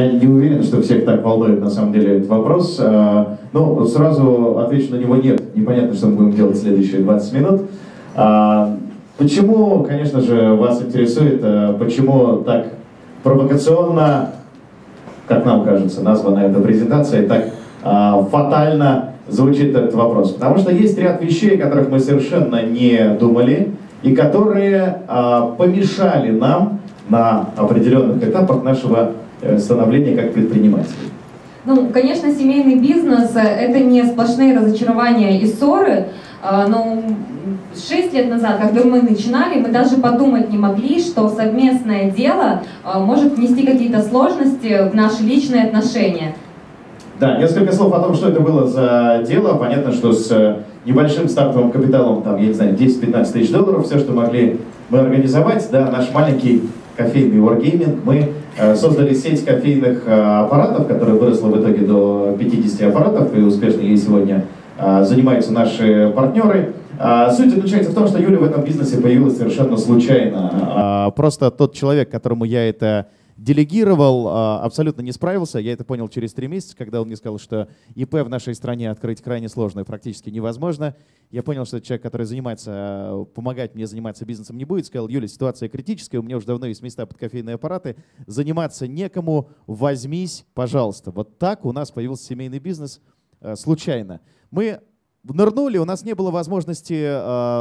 Я не уверен, что всех так волнует на самом деле этот вопрос. А, ну, сразу отвечу на него нет. Непонятно, что мы будем делать следующие 20 минут. А, почему, конечно же, вас интересует, а, почему так провокационно, как нам кажется, названа эта презентация, так фатально звучит этот вопрос? Потому что есть ряд вещей, о которых мы совершенно не думали, и которые помешали нам на определенных этапах нашего Э, становления как предпринимателей? Ну, конечно, семейный бизнес – это не сплошные разочарования и ссоры, а, но шесть лет назад, когда мы начинали, мы даже подумать не могли, что совместное дело а, может внести какие-то сложности в наши личные отношения. Да, несколько слов о том, что это было за дело. Понятно, что с э, небольшим стартовым капиталом, там, я не знаю, 10-15 тысяч долларов, все, что могли мы организовать, да, наш маленький кофейный wargaming мы Э, создали сеть кофейных э, аппаратов, которая выросла в итоге до 50 аппаратов, и успешно ей сегодня э, занимаются наши партнеры. Суть заключается в том, что Юля в этом бизнесе появилась совершенно случайно. Просто тот человек, которому я это делегировал, а, абсолютно не справился. Я это понял через три месяца, когда он мне сказал, что ИП в нашей стране открыть крайне сложно и практически невозможно. Я понял, что человек, который занимается, а, помогать мне заниматься бизнесом не будет. Сказал, Юля, ситуация критическая, у меня уже давно есть места под кофейные аппараты, заниматься некому, возьмись, пожалуйста. Вот так у нас появился семейный бизнес а, случайно. Мы нырнули, у нас не было возможности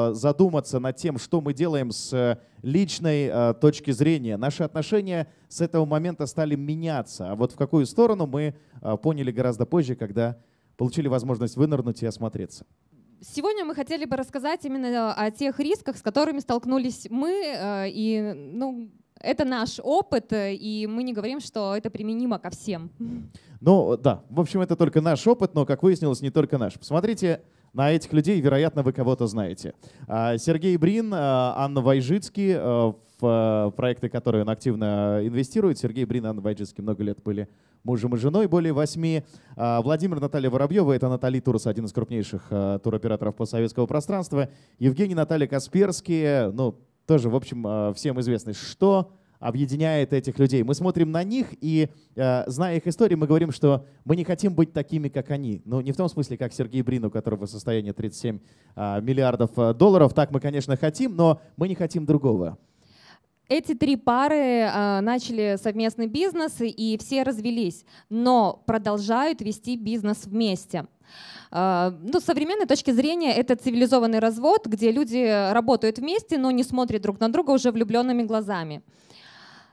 э, задуматься над тем, что мы делаем с э, личной э, точки зрения. Наши отношения с этого момента стали меняться. А вот в какую сторону мы э, поняли гораздо позже, когда получили возможность вынырнуть и осмотреться. Сегодня мы хотели бы рассказать именно о тех рисках, с которыми столкнулись мы, э, и ну, это наш опыт, э, и мы не говорим, что это применимо ко всем. Ну да, в общем, это только наш опыт, но, как выяснилось, не только наш. Посмотрите на этих людей, вероятно, вы кого-то знаете. А, Сергей Брин, а, Анна Вайжицкий, э, э, в проекты, которые он активно инвестирует. Сергей Брин и Анна Вайжицкий много лет были мужем и женой, более восьми. А, Владимир Наталья Воробьева, это Натали Турс, один из крупнейших туроператоров по постсоветского пространства. Евгений Наталья Касперский, ну, тоже, в общем, а, всем известный. Что объединяет этих людей? Мы смотрим на них и, а, зная их истории, мы говорим, что мы не хотим быть такими, как они. Ну, не в том смысле, как Сергей Брин, у которого состояние 37 а, миллиардов долларов. Так мы, конечно, хотим, но мы не хотим другого. Эти три пары э, начали совместный бизнес и все развелись, но продолжают вести бизнес вместе. А, ну, с современной точки зрения это цивилизованный развод, где люди работают вместе, но не смотрят друг на друга уже влюбленными глазами.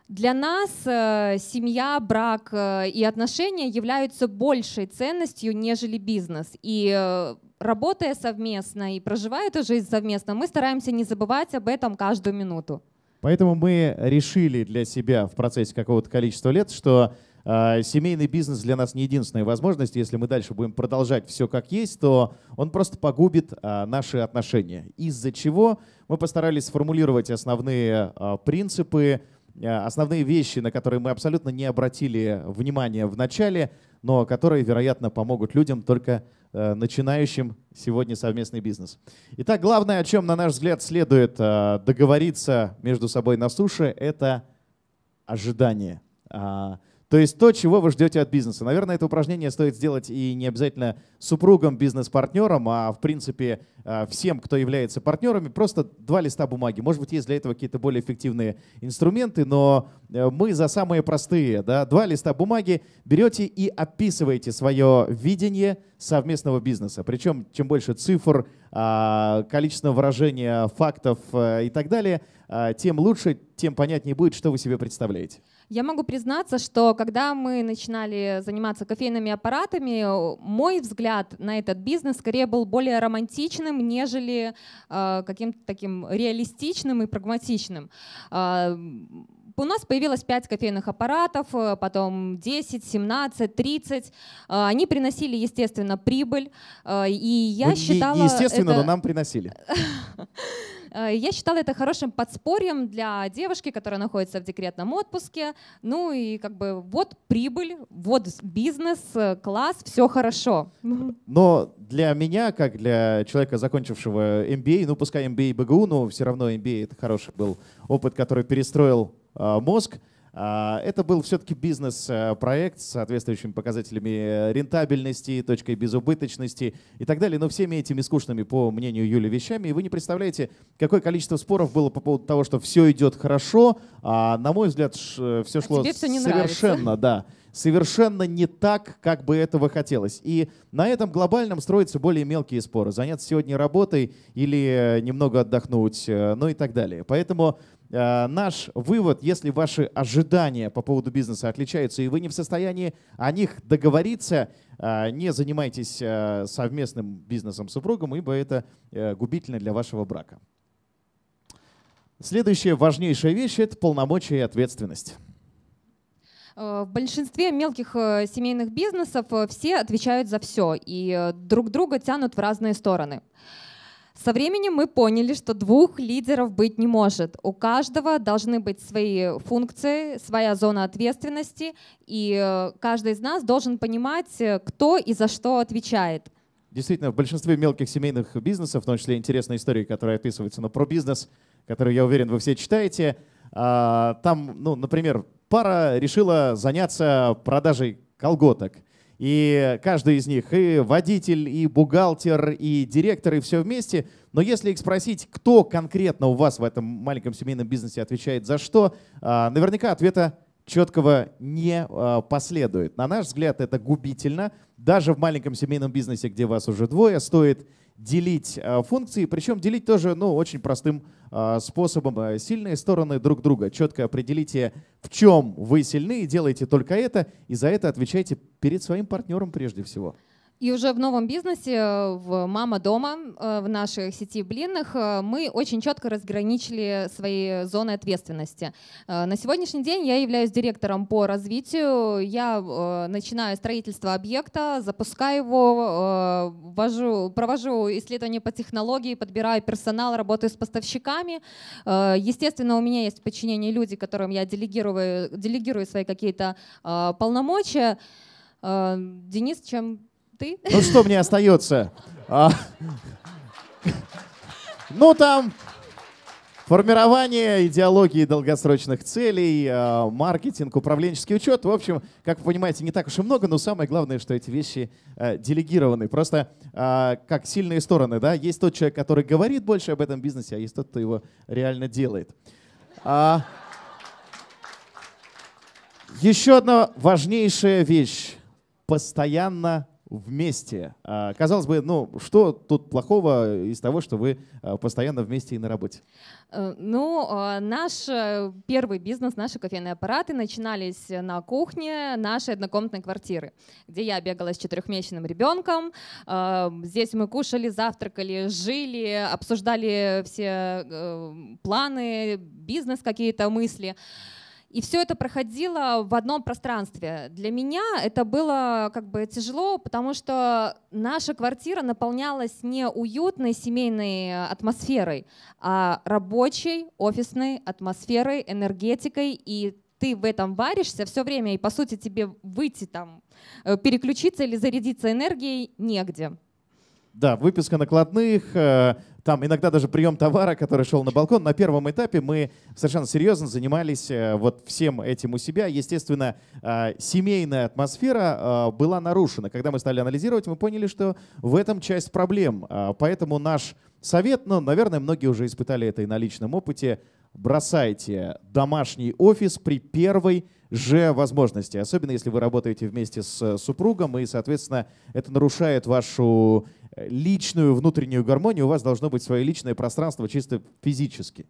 Для нас э, семья, брак э, и отношения являются большей ценностью, нежели бизнес. И э, работая совместно и проживая эту жизнь совместно, мы стараемся не забывать об этом каждую минуту. Поэтому мы решили для себя в процессе какого-то количества лет, что Э, семейный бизнес для нас не единственная возможность. Если мы дальше будем продолжать все как есть, то он просто погубит э, наши отношения. Из-за чего мы постарались сформулировать основные э, принципы, основные вещи, на которые мы абсолютно не обратили внимания в начале, но которые, вероятно, помогут людям только начинающим сегодня совместный бизнес. Итак, главное, о чем, на наш взгляд, следует договориться между собой на суше, это ожидание. А то есть то, чего вы ждете от бизнеса. Наверное, это упражнение стоит сделать и не обязательно супругам, бизнес-партнерам, а в принципе а, всем, кто является партнерами, просто два листа бумаги. Может быть, есть для этого какие-то более эффективные инструменты, но э, мы за самые простые. Да? Два листа бумаги берете и описываете свое видение совместного бизнеса. Причем чем больше цифр, а, количество выражения фактов э, и так далее, а, тем лучше, тем понятнее будет, что вы себе представляете. Я могу признаться, что когда мы начинали заниматься кофейными аппаратами, мой взгляд на этот бизнес скорее был более романтичным, нежели э, каким-то таким реалистичным и прагматичным. Э, у нас появилось 5 кофейных аппаратов, э, потом 10, 17, 30. Они приносили, естественно, прибыль. А, и я Вы ну, считала... Не естественно, это... но нам приносили. Э, я считала это хорошим подспорьем для девушки, которая находится в декретном отпуске. Ну и как бы вот прибыль, вот бизнес, э, класс, все хорошо. Но для меня, как для человека, закончившего MBA, ну пускай MBA и БГУ, но все равно MBA это хороший был опыт, который перестроил а, мозг. А, это был все-таки бизнес-проект э, с соответствующими показателями рентабельности, точкой безубыточности и так далее, но всеми этими скучными, по мнению Юли, вещами. И вы не представляете, какое количество споров было по поводу того, что все идет хорошо, а, на мой взгляд, э, все а шло все совершенно, нравится. да совершенно не так, как бы этого хотелось. И на этом глобальном строятся более мелкие споры. Заняться сегодня работой или э, немного отдохнуть, ну и так далее. Поэтому Э, наш вывод, если ваши ожидания по поводу бизнеса отличаются, и вы не в состоянии о них договориться, э, не занимайтесь э, совместным бизнесом с супругом, ибо это губительно для вашего брака. Следующая важнейшая вещь – это полномочия и ответственность. В большинстве мелких семейных бизнесов все отвечают за все и друг друга тянут в разные стороны. Со временем мы поняли, что двух лидеров быть не может. У каждого должны быть свои функции, своя зона ответственности, и э, каждый из нас должен понимать, э, кто и за что отвечает. Действительно, в большинстве мелких семейных бизнесов, в том числе интересные истории, которые описываются на про бизнес, который я уверен, вы все читаете, а, там, ну, например, пара решила заняться продажей колготок – и каждый из них, и водитель, и бухгалтер, и директор, и все вместе. Но если их спросить, кто конкретно у вас в этом маленьком семейном бизнесе отвечает за что, а, наверняка ответа четкого не а, последует. На наш взгляд, это губительно. Даже в маленьком семейном бизнесе, где вас уже двое, стоит делить а, функции, причем делить тоже ну, очень простым а, способом а, сильные стороны друг друга. Четко определите, в чем вы сильны, делайте только это, и за это отвечайте перед своим партнером прежде всего. И уже в новом бизнесе, э, в «Мама дома», э, в нашей сети блинных, э, мы очень четко разграничили свои зоны ответственности. На сегодняшний день я являюсь директором по развитию. Я начинаю строительство объекта, запускаю его, вожу, провожу исследования по технологии, подбираю персонал, работаю с поставщиками. Естественно, у меня есть подчинение люди, которым я делегирую, делегирую свои какие-то полномочия. Денис, чем ты? Ну что мне остается? А, ну там формирование идеологии долгосрочных целей, а, маркетинг, управленческий учет. В общем, как вы понимаете, не так уж и много, но самое главное, что эти вещи э, делегированы. Просто а, как сильные стороны, да? Есть тот человек, который говорит больше об этом бизнесе, а есть тот, кто его реально делает. Еще одна важнейшая вещь. Постоянно вместе. А, казалось бы, ну что тут плохого из того, что вы а, постоянно вместе и на работе? Э, ну, а, наш э, первый бизнес, наши кофейные аппараты начинались на кухне нашей однокомнатной квартиры, где я бегала с четырехмесячным ребенком. Э, здесь мы кушали, завтракали, жили, обсуждали все планы, бизнес какие-то мысли. И все это проходило в одном пространстве. Для меня это было как бы тяжело, потому что наша квартира наполнялась не уютной семейной атмосферой, а рабочей, офисной атмосферой, энергетикой и ты в этом варишься все время, и по сути тебе выйти там, э, переключиться или зарядиться энергией негде. Да, выписка накладных, э, там иногда даже прием товара, который шел на балкон. На первом этапе мы совершенно серьезно занимались э, вот всем этим у себя. Естественно, э, семейная атмосфера была нарушена. Когда мы стали анализировать, мы поняли, что в этом часть проблем. Поэтому наш совет, ну, наверное, многие уже испытали это и на личном опыте, бросайте домашний офис при первой же возможности, особенно если вы работаете вместе с э, супругом, и, соответственно, это нарушает вашу э, личную внутреннюю гармонию, у вас должно быть свое личное пространство чисто физически.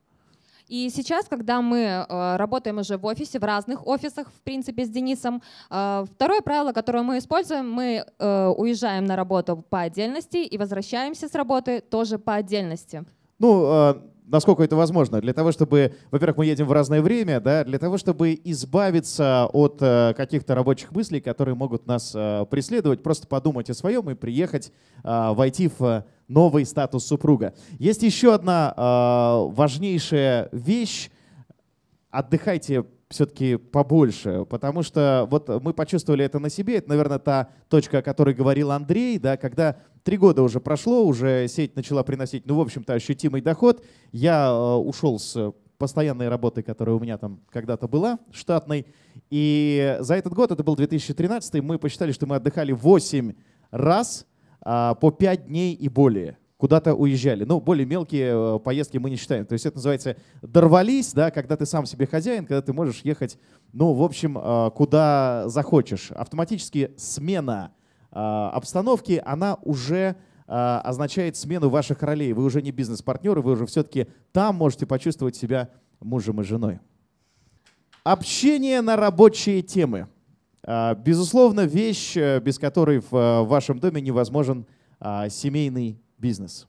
И сейчас, когда мы э, работаем уже в офисе, в разных офисах, в принципе, с Денисом, э, второе правило, которое мы используем, мы э, уезжаем на работу по отдельности и возвращаемся с работы тоже по отдельности ну, а, насколько это возможно, для того, чтобы, во-первых, мы едем в разное время, да, для того, чтобы избавиться от э, каких-то рабочих мыслей, которые могут нас э, преследовать, просто подумать о своем и приехать, э, войти в э, новый статус супруга. Есть еще одна а, важнейшая вещь. Отдыхайте все-таки побольше, потому что вот мы почувствовали это на себе, это, наверное, та точка, о которой говорил Андрей, да, когда три года уже прошло, уже сеть начала приносить, ну, в общем-то, ощутимый доход, я э, ушел с постоянной работы, которая у меня там когда-то была, штатной, и за этот год, это был 2013, мы посчитали, что мы отдыхали 8 раз а, по 5 дней и более куда-то уезжали. Ну, более мелкие э, поездки мы не считаем. То есть это называется «дорвались», да, когда ты сам себе хозяин, когда ты можешь ехать, ну, в общем, э, куда захочешь. Автоматически смена э, обстановки, она уже означает смену ваших ролей. Вы уже не бизнес-партнеры, вы уже все-таки там можете почувствовать себя мужем и женой. Общение на рабочие темы. Безусловно, вещь, без которой в вашем доме невозможен семейный бизнес.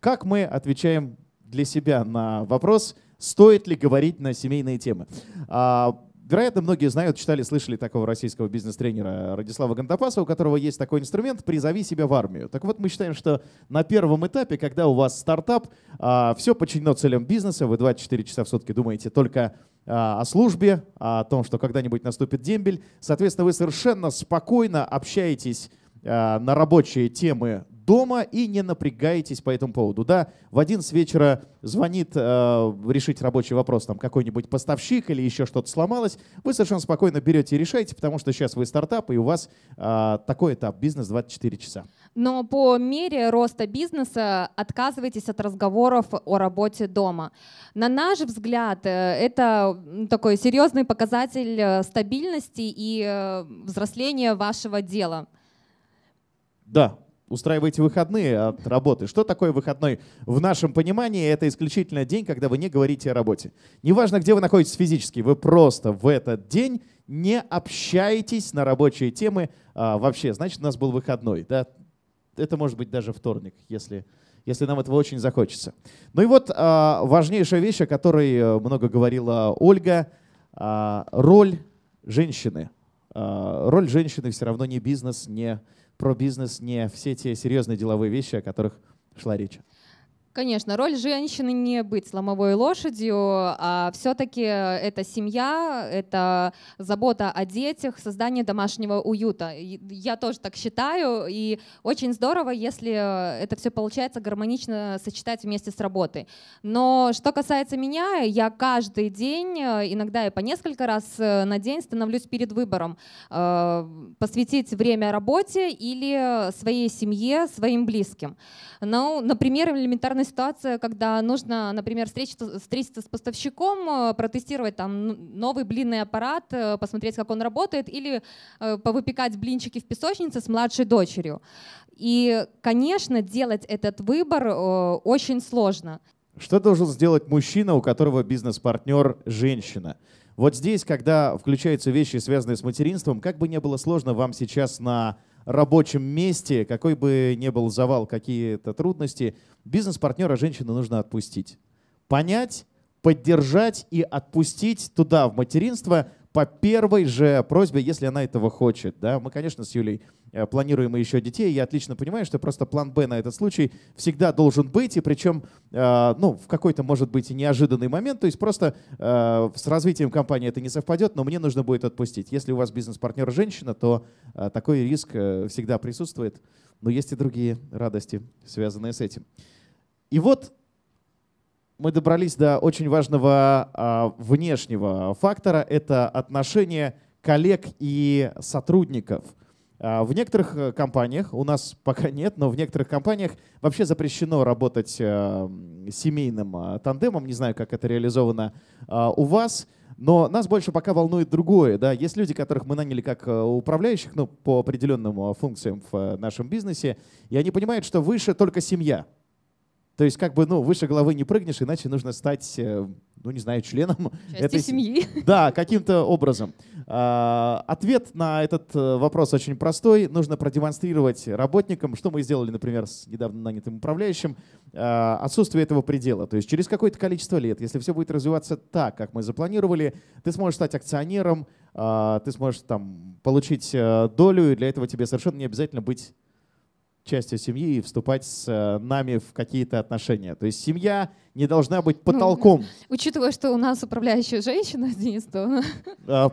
Как мы отвечаем для себя на вопрос, стоит ли говорить на семейные темы? А, вероятно, многие знают, читали, слышали такого российского бизнес-тренера Радислава Гандапаса, у которого есть такой инструмент «Призови себя в армию». Так вот, мы считаем, что на первом этапе, когда у вас стартап, а, все подчинено целям бизнеса, вы 24 часа в сутки думаете только а, о службе, о том, что когда-нибудь наступит дембель. Соответственно, вы совершенно спокойно общаетесь на рабочие темы дома и не напрягайтесь по этому поводу. Да, в один с вечера звонит э, решить рабочий вопрос там какой-нибудь поставщик или еще что-то сломалось. Вы совершенно спокойно берете и решаете, потому что сейчас вы стартап и у вас э, такой этап бизнес 24 часа. Но по мере роста бизнеса отказывайтесь от разговоров о работе дома. На наш взгляд, э, это такой серьезный показатель э, стабильности и э, взросления вашего дела. Да, устраиваете выходные от работы. Что такое выходной в нашем понимании? Это исключительно день, когда вы не говорите о работе. Неважно, где вы находитесь физически, вы просто в этот день не общаетесь на рабочие темы а, вообще. Значит, у нас был выходной. Да? Это может быть даже вторник, если если нам этого очень захочется. Ну и вот а, важнейшая вещь, о которой э, много говорила Ольга, а, роль женщины. А, роль женщины все равно не бизнес, не про бизнес, не все те серьезные деловые вещи, о которых шла речь. Конечно, роль женщины не быть сломовой лошадью, а все-таки это семья, это забота о детях, создание домашнего уюта. Я тоже так считаю, и очень здорово, если это все получается гармонично сочетать вместе с работой. Но что касается меня, я каждый день, иногда и по несколько раз на день становлюсь перед выбором, э, посвятить время работе или своей семье, своим близким. Ну, например, элементарно возможна ситуация, когда нужно, например, встретиться, встретиться с поставщиком, э, протестировать там новый блинный аппарат, э, посмотреть, как он работает, или э, повыпекать блинчики в песочнице с младшей дочерью. И, конечно, делать этот выбор очень сложно. Что должен сделать мужчина, у которого бизнес-партнер женщина? Вот здесь, когда включаются вещи, связанные с материнством, как бы не было сложно вам сейчас на рабочем месте, какой бы ни был завал, какие-то трудности, бизнес-партнера женщины нужно отпустить. Понять, поддержать и отпустить туда, в материнство, по первой же просьбе, если она этого хочет. Да? Мы, конечно, с Юлей э, планируем еще детей. Я отлично понимаю, что просто план Б на этот случай всегда должен быть, и причем э, ну, в какой-то, может быть, и неожиданный момент. То есть просто э, с развитием компании это не совпадет, но мне нужно будет отпустить. Если у вас бизнес-партнер женщина, то такой риск всегда присутствует. Но есть и другие радости, связанные с этим. И вот мы добрались до очень важного а, внешнего фактора. Это отношение коллег и сотрудников. А, в некоторых э, компаниях, у нас пока нет, но в некоторых компаниях вообще запрещено работать э, семейным а, тандемом. Не знаю, как это реализовано а, у вас. Но нас больше пока волнует другое. Да? Есть люди, которых мы наняли как э, управляющих ну, по определенным функциям в нашем бизнесе, и они понимают, что выше только семья. То есть как бы, ну, выше головы не прыгнешь, иначе нужно стать, э, ну, не знаю, членом Частью этой семьи. Да, каким-то образом. А, ответ на этот э, вопрос очень простой. Нужно продемонстрировать работникам, что мы сделали, например, с недавно нанятым управляющим, а, отсутствие этого предела. То есть через какое-то количество лет, если все будет развиваться так, как мы запланировали, ты сможешь стать акционером, а, ты сможешь там получить э, долю, и для этого тебе совершенно не обязательно быть частью семьи и вступать с э, нами в какие-то отношения. То есть семья не должна быть ну, потолком. Ну, учитывая, что у нас управляющая женщина, Денис, то... А,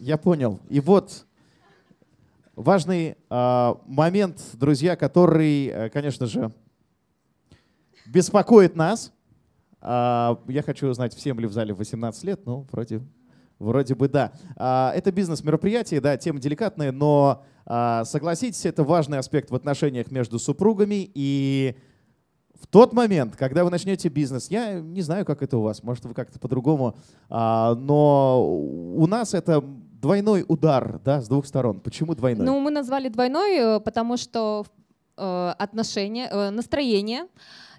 я понял. И вот важный а, момент, друзья, который, э, конечно же, беспокоит нас. А, я хочу узнать, всем ли в зале 18 лет, ну, вроде Вроде бы да. А, это бизнес-мероприятие, да, тема деликатная, но а, согласитесь, это важный аспект в отношениях между супругами. И в тот момент, когда вы начнете бизнес, я не знаю, как это у вас, может, вы как-то по-другому, а, но у нас это двойной удар, да, с двух сторон. Почему двойной? Ну, мы назвали двойной, э, потому что э, отношения, э, настроение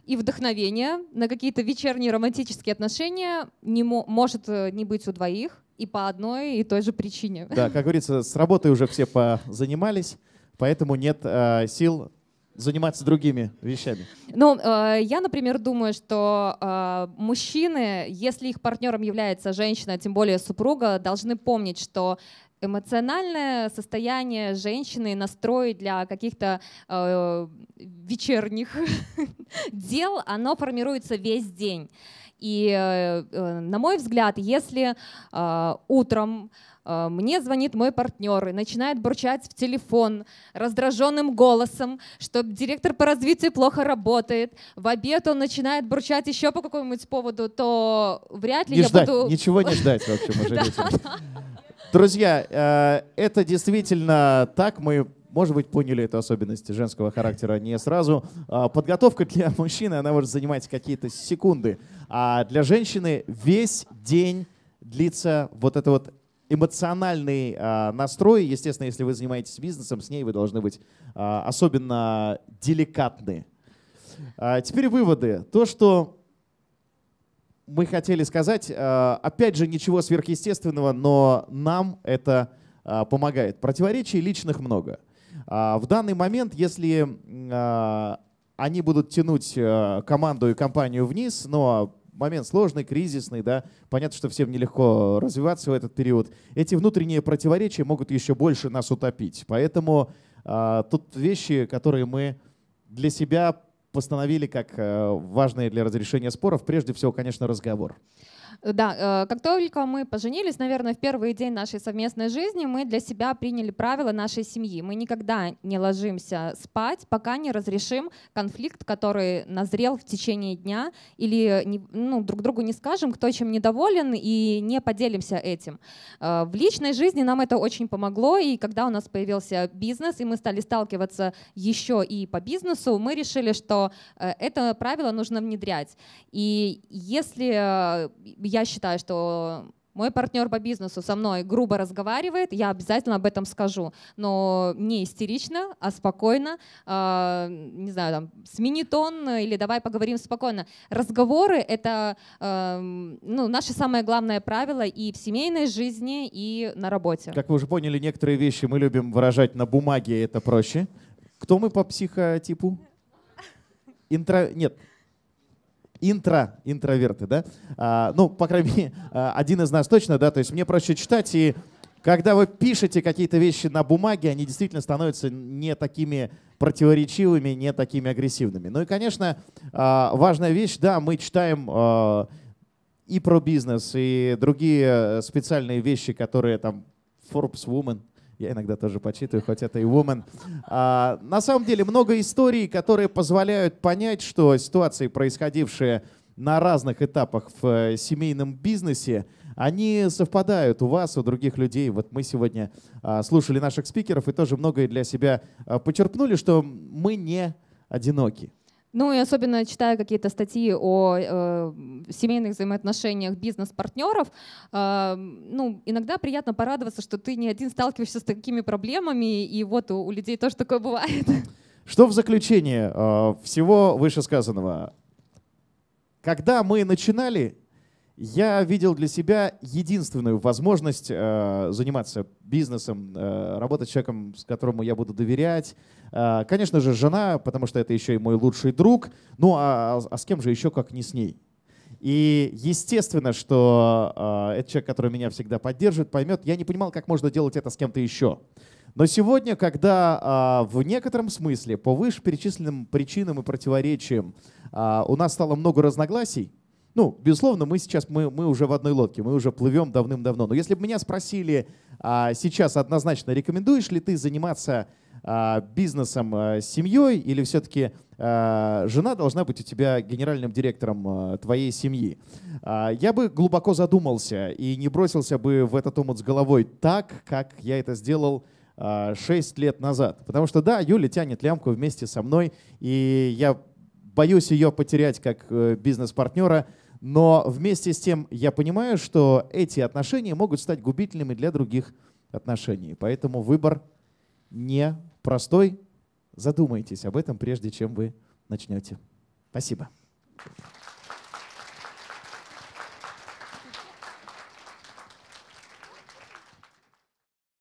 и вдохновение на какие-то вечерние романтические отношения не может не быть у двоих и по одной и той же причине. Да, как говорится, с работой уже все занимались, поэтому нет э, сил заниматься другими вещами? Ну, э, я, например, думаю, что э, мужчины, если их партнером является женщина, тем более супруга, должны помнить, что эмоциональное состояние женщины, настрой для каких-то э, вечерних дел, оно формируется весь день. И, э, на мой взгляд, если э, утром э, мне звонит мой партнер и начинает бурчать в телефон раздраженным голосом, что директор по развитию плохо работает, в обед он начинает бурчать еще по какому-нибудь поводу, то вряд ли не я ждать, буду... Ничего не ждать вообще, Друзья, это действительно так, мы может быть, поняли эту особенность женского характера не сразу. А, подготовка для мужчины, она может занимать какие-то секунды, а для женщины весь день длится вот это вот эмоциональный э, настрой. Естественно, если вы занимаетесь бизнесом, с ней вы должны быть э, особенно деликатны. Э, теперь выводы. То, что мы хотели сказать, э, опять же, ничего сверхъестественного, но нам это э, помогает. Противоречий личных много. А, в данный момент, если а, они будут тянуть э, команду и компанию вниз, но момент сложный, кризисный, да, понятно, что всем нелегко развиваться в этот период, эти внутренние противоречия могут еще больше нас утопить. Поэтому а, тут вещи, которые мы для себя постановили как э, важные для разрешения споров, прежде всего, конечно, разговор. Э, да, э, как только мы поженились, наверное, в первый день нашей совместной жизни мы для себя приняли правила нашей семьи. Мы никогда не ложимся спать, пока не разрешим конфликт, который назрел в течение дня, или ну, друг другу не скажем, кто чем недоволен, и не поделимся этим. Э, в личной жизни нам это очень помогло, и когда у нас появился бизнес, и мы стали сталкиваться еще и по бизнесу, мы решили, что это правило нужно внедрять. И если я считаю, что мой партнер по бизнесу со мной грубо разговаривает, я обязательно об этом скажу, но не истерично, а спокойно, а, не знаю, там, смени тон или давай поговорим спокойно. Разговоры — это э, ну, наше самое главное правило и в семейной жизни, и на работе. Как вы уже поняли, некоторые вещи мы любим выражать на бумаге, это проще. Кто мы по психотипу? Интро... Нет, интро, интроверты, да? А, ну, по крайней мере, а, один из нас точно, да, то есть мне проще читать, и когда вы пишете какие-то вещи на бумаге, они действительно становятся не такими противоречивыми, не такими агрессивными. Ну и, конечно, а, важная вещь, да, мы читаем а, и про бизнес, и другие э, специальные вещи, которые там Forbes Woman, я иногда тоже почитаю хоть это и woman. А, на самом деле много историй, которые позволяют понять, что ситуации, происходившие на разных этапах в э, семейном бизнесе, они совпадают у вас, у других людей. Вот мы сегодня а, слушали наших спикеров и тоже многое для себя а, почерпнули, что мы не одиноки. Ну и особенно читая какие-то статьи о э, семейных взаимоотношениях бизнес-партнеров, э, ну иногда приятно порадоваться, что ты не один сталкиваешься с такими проблемами, и вот у, у людей тоже такое бывает. Что в заключение э, всего вышесказанного? Когда мы начинали, я видел для себя единственную возможность э, заниматься бизнесом, э, работать человеком, с которому я буду доверять. Э, конечно же, жена, потому что это еще и мой лучший друг. Ну а, а, а с кем же еще, как не с ней? И естественно, что э, этот человек, который меня всегда поддержит, поймет, я не понимал, как можно делать это с кем-то еще. Но сегодня, когда э, в некотором смысле по вышеперечисленным причинам и противоречиям э, у нас стало много разногласий, ну, безусловно, мы сейчас, мы, мы уже в одной лодке, мы уже плывем давным-давно. Но если бы меня спросили а, сейчас однозначно, рекомендуешь ли ты заниматься а, бизнесом а, с семьей или все-таки а, жена должна быть у тебя генеральным директором а, твоей семьи, а, я бы глубоко задумался и не бросился бы в этот омут с головой так, как я это сделал 6 а, лет назад. Потому что да, Юля тянет лямку вместе со мной, и я боюсь ее потерять как э, бизнес-партнера, но вместе с тем я понимаю, что эти отношения могут стать губительными для других отношений. Поэтому выбор не простой. Задумайтесь об этом, прежде чем вы начнете. Спасибо.